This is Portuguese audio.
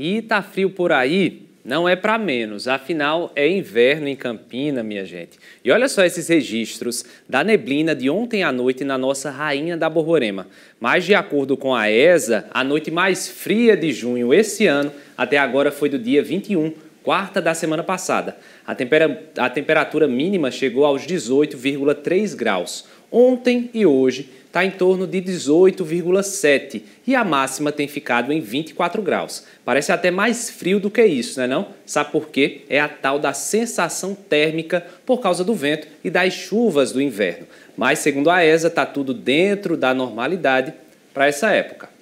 E tá frio por aí? Não é para menos, afinal é inverno em Campina, minha gente. E olha só esses registros da neblina de ontem à noite na nossa Rainha da Borborema. Mas, de acordo com a ESA, a noite mais fria de junho esse ano até agora foi do dia 21 quarta da semana passada. A, tempera a temperatura mínima chegou aos 18,3 graus. Ontem e hoje está em torno de 18,7 e a máxima tem ficado em 24 graus. Parece até mais frio do que isso, né não? Sabe por quê? É a tal da sensação térmica por causa do vento e das chuvas do inverno. Mas segundo a ESA, está tudo dentro da normalidade para essa época.